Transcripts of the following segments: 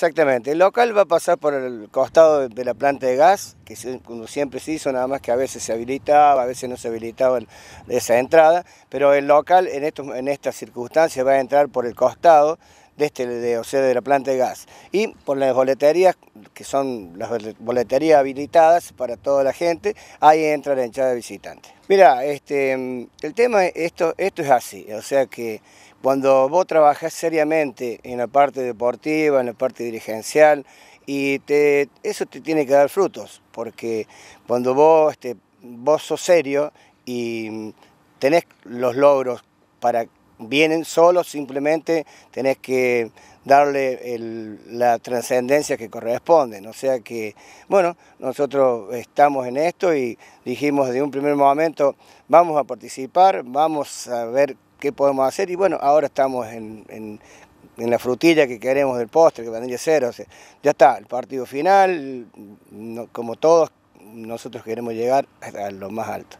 Exactamente, el local va a pasar por el costado de la planta de gas, que siempre se hizo, nada más que a veces se habilitaba, a veces no se habilitaba esa entrada, pero el local en, estos, en estas circunstancias va a entrar por el costado de, este, o sea, de la planta de gas. Y por las boleterías, que son las boleterías habilitadas para toda la gente, ahí entra la hinchada de visitantes. Mira, este, el tema, esto, esto es así, o sea que cuando vos trabajás seriamente en la parte deportiva, en la parte dirigencial, y eso te tiene que dar frutos, porque cuando vos, este, vos sos serio y tenés los logros para vienen solos, simplemente tenés que darle la trascendencia que corresponde. O sea que, bueno, nosotros estamos en esto y dijimos de un primer momento, vamos a participar, vamos a ver qué podemos hacer y bueno, ahora estamos en, la frutilla que queremos del postre, que vendría a ser, ya está, el partido final, como todos, nosotros queremos llegar a lo más alto.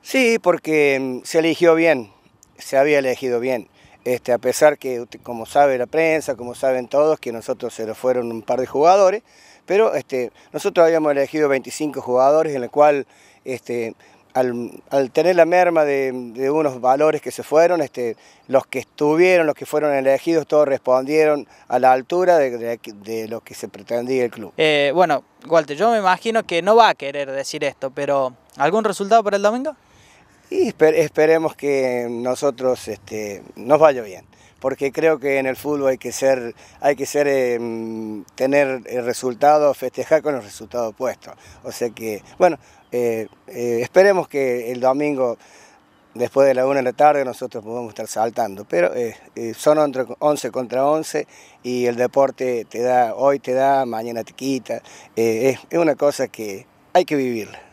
Sí, porque mm, se eligió bien, se había elegido bien. Este, a pesar que, como sabe la prensa, como saben todos, que nosotros se lo fueron un par de jugadores, pero este, nosotros habíamos elegido 25 jugadores, en el cual este, al, tener la merma de, unos valores que se fueron, este, los que estuvieron, los que fueron elegidos, todos respondieron a la altura de, lo que se pretendía el club. Eh, bueno, Walter, yo me imagino que no va a querer decir esto, pero ¿algún resultado para el domingo? y esperemos que nosotros este, nos vaya bien porque creo que en el fútbol hay que ser, hay que ser em, tener tener eh, resultado, festejar con el resultado puesto. O sea que, bueno, eh, eh, esperemos que el domingo, después de la una de la tarde, nosotros podamos estar saltando. Pero son 11 contra 11 y el deporte te da, hoy te da, mañana te quita. es una cosa que hay que vivirla.